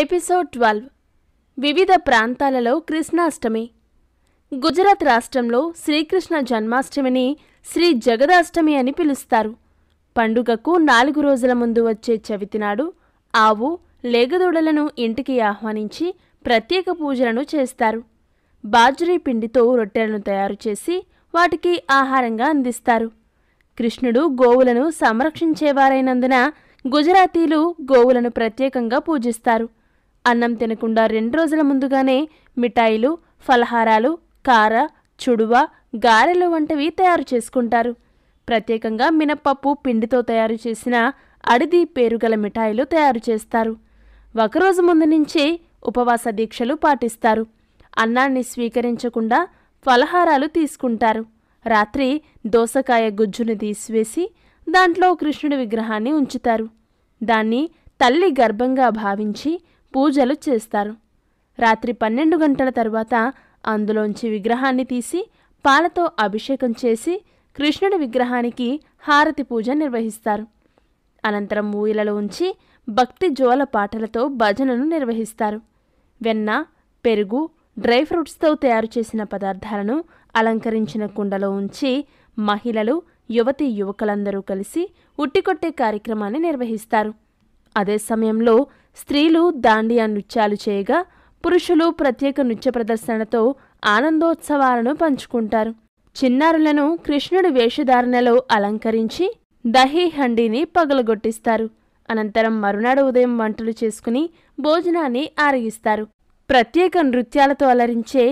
episode twelve వివిధ ప్రాంతాలలో కృష్ణాష్టమి గుజరాత్ రాష్ట్రంలో శ్రీకృష్ణ జన్మాష్టమిని శ్రీ జగదాష్టమి అని పిలుస్తారు పండుగకు నాలుగు రోజుల ముందు వచ్చే చవితి నాడు ఆవు లేగదూడలను ఇంటికి ఆహ్వానించి ప్రత్యేక పూజలను చేస్తారు బాజరీ పిండితో రొట్టెలను తయారు చేసి వాటికి ఆహారంగా అందిస్తారు కృష్ణుడు గోవులను సంరక్షించేవారైనందున గుజరాతీలు గోవులను ప్రత్యేకంగా పూజిస్తారు అన్నం తినకుండా రెండు రోజుల ముందుగానే మిఠాయిలు ఫలహారాలు కార చుడువ గారెలు వంటివి తయారు చేసుకుంటారు ప్రత్యేకంగా మినప్పప్పు పిండితో తయారు చేసిన అడిది పేరుగల మిఠాయిలు తయారు చేస్తారు ఒకరోజు ముందు నుంచే ఉపవాస దీక్షలు పాటిస్తారు అన్నాన్ని స్వీకరించకుండా ఫలహారాలు తీసుకుంటారు రాత్రి దోసకాయ గుజ్జును తీసివేసి దాంట్లో కృష్ణుడి విగ్రహాన్ని ఉంచుతారు దాన్ని తల్లి గర్భంగా భావించి పూజలు చేస్తారు రాత్రి పన్నెండు గంటల తర్వాత అందులోంచి విగ్రహాన్ని తీసి పాలతో అభిషేకం చేసి కృష్ణుడి విగ్రహానికి హారతి పూజ నిర్వహిస్తారు అనంతరం ఊయలలో ఉంచి భక్తి జోల పాటలతో భజనను నిర్వహిస్తారు వెన్న పెరుగు డ్రై ఫ్రూట్స్తో తయారు చేసిన పదార్థాలను అలంకరించిన కుండలో ఉంచి మహిళలు యువతి యువకులందరూ కలిసి ఉట్టికొట్టే కార్యక్రమాన్ని నిర్వహిస్తారు అదే సమయంలో స్త్రీలు దాండియా నృత్యాలు చేయగా పురుషులు ప్రత్యేక నృత్య ప్రదర్శనతో ఆనందోత్సవాలను పంచుకుంటారు చిన్నారులను కృష్ణుడి వేషధారణలో అలంకరించి దహి హండీని పగలగొట్టిస్తారు అనంతరం మరునాడు ఉదయం వంటలు చేసుకుని భోజనాన్ని ఆరగిస్తారు ప్రత్యేక నృత్యాలతో అలరించే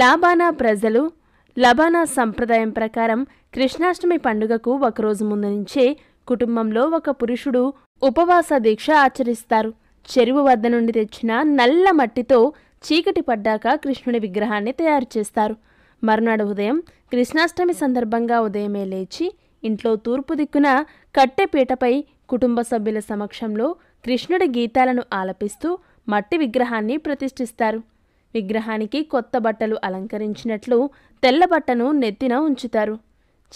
లాబానా ప్రజలు లబానా సంప్రదాయం ప్రకారం కృష్ణాష్టమి పండుగకు ఒకరోజు ముందు నుంచే కుటుంబంలో ఒక పురుషుడు ఉపవాస దీక్ష ఆచరిస్తారు చెరువు వద్ద నుండి తెచ్చిన నల్ల మట్టితో చీకటి పడ్డాక కృష్ణుడి విగ్రహాన్ని తయారు చేస్తారు మరునాడు ఉదయం కృష్ణాష్టమి సందర్భంగా ఉదయమే లేచి ఇంట్లో తూర్పు దిక్కున కట్టెపీటపై కుటుంబ సభ్యుల సమక్షంలో కృష్ణుడి గీతాలను ఆలపిస్తూ మట్టి విగ్రహాన్ని ప్రతిష్ఠిస్తారు విగ్రహానికి కొత్త బట్టలు అలంకరించినట్లు తెల్ల బట్టను నెత్తిన ఉంచుతారు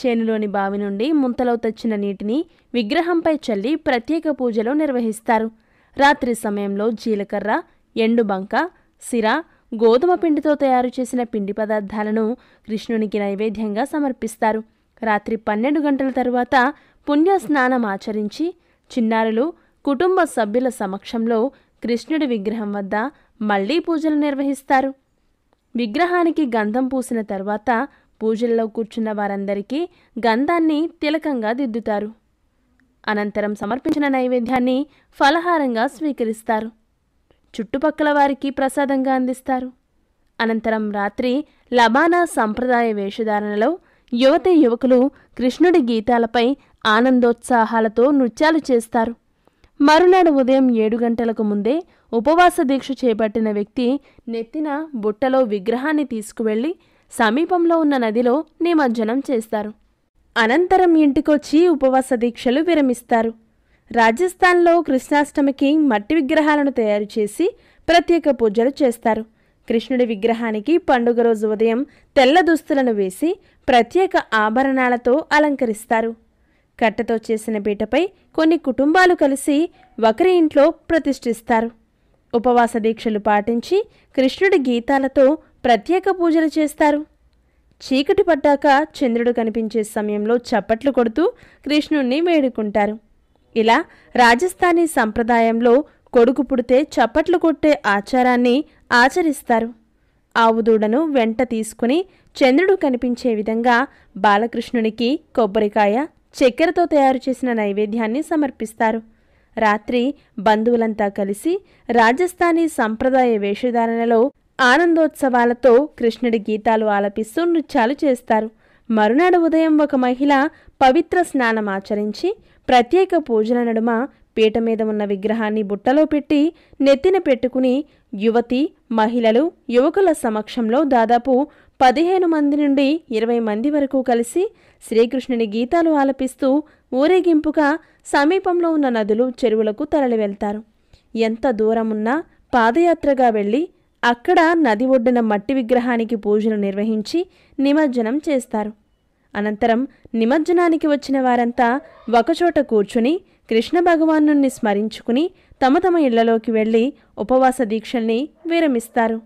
చేనులోని బావి నుండి ముంతలో తెచ్చిన నీటిని విగ్రహంపై చల్లి ప్రత్యేక పూజలు నిర్వహిస్తారు రాత్రి సమయంలో జీలకర్ర ఎండుబంక సిరా గోధుమ పిండితో తయారు చేసిన పిండి పదార్థాలను కృష్ణునికి నైవేద్యంగా సమర్పిస్తారు రాత్రి పన్నెండు గంటల తరువాత పుణ్య స్నానం ఆచరించి చిన్నారులు కుటుంబ సభ్యుల సమక్షంలో కృష్ణుడి విగ్రహం వద్ద మళ్లీ పూజలు నిర్వహిస్తారు విగ్రహానికి గంధం పూసిన తర్వాత పూజల్లో కూర్చున్న వారందరికీ గంధాన్ని తిలకంగా దిద్దుతారు అనంతరం సమర్పించిన నైవేద్యాన్ని ఫలహారంగా స్వీకరిస్తారు చుట్టుపక్కల వారికి ప్రసాదంగా అందిస్తారు అనంతరం రాత్రి లబానా సంప్రదాయ వేషధారణలో యువత యువకులు కృష్ణుడి గీతాలపై ఆనందోత్సాహాలతో నృత్యాలు చేస్తారు మరునాడు ఉదయం ఏడు గంటలకు ముందే ఉపవాస దీక్ష చేపట్టిన వ్యక్తి నెత్తిన బుట్టలో విగ్రహాన్ని తీసుకువెళ్ళి సమీపంలో ఉన్న నదిలో నిమజ్జనం చేస్తారు అనంతరం ఇంటికొచ్చి ఉపవాస దీక్షలు విరమిస్తారు రాజస్థాన్లో కృష్ణాష్టమికి మట్టి విగ్రహాలను తయారు చేసి ప్రత్యేక పూజలు చేస్తారు కృష్ణుడి విగ్రహానికి పండుగ రోజు ఉదయం తెల్ల దుస్తులను వేసి ప్రత్యేక ఆభరణాలతో అలంకరిస్తారు కట్టతో చేసిన పీటపై కొన్ని కుటుంబాలు కలిసి ఒకరి ఇంట్లో ప్రతిష్ఠిస్తారు ఉపవాస దీక్షలు పాటించి కృష్ణుడి గీతాలతో ప్రత్యేక పూజలు చేస్తారు చీకటి పడ్డాక చంద్రుడు కనిపించే సమయంలో చప్పట్లు కొడుతూ కృష్ణుణ్ణి వేడుకుంటారు ఇలా రాజస్థానీ సంప్రదాయంలో కొడుకు పుడితే చప్పట్లు కొట్టే ఆచారాన్ని ఆచరిస్తారు ఆవుదూడను వెంట తీసుకుని చంద్రుడు కనిపించే విధంగా బాలకృష్ణునికి కొబ్బరికాయ చక్కెరతో తయారు చేసిన నైవేద్యాన్ని సమర్పిస్తారు రాత్రి బంధువులంతా కలిసి రాజస్థానీ సంప్రదాయ వేషధారణలో ఆనందోత్సవాలతో కృష్ణుడి గీతాలు ఆలపిస్తూ నృత్యాలు చేస్తారు మరునాడు ఉదయం ఒక మహిళ పవిత్ర స్నానం ఆచరించి ప్రత్యేక పూజల నడుమ పీట మీద ఉన్న విగ్రహాన్ని బుట్టలో పెట్టి నెత్తిన పెట్టుకుని యువతి మహిళలు యువకుల సమక్షంలో దాదాపు పదిహేను మంది నుండి ఇరవై మంది వరకు కలిసి శ్రీకృష్ణుని గీతాలు ఆలపిస్తూ ఊరేగింపుగా సమీపంలో ఉన్న నదులు చెరువులకు తరలి వెళ్తారు ఎంత దూరమున్నా పాదయాత్రగా వెళ్ళి అక్కడ నది ఒడ్డున మట్టి విగ్రహానికి పూజలు నిర్వహించి నిమజ్జనం చేస్తారు అనంతరం నిమజ్జనానికి వచ్చిన వారంతా ఒకచోట కూర్చుని కృష్ణ భగవాను స్మరించుకుని తమ తమ ఇళ్లలోకి వెళ్ళి ఉపవాస దీక్షల్ని విరమిస్తారు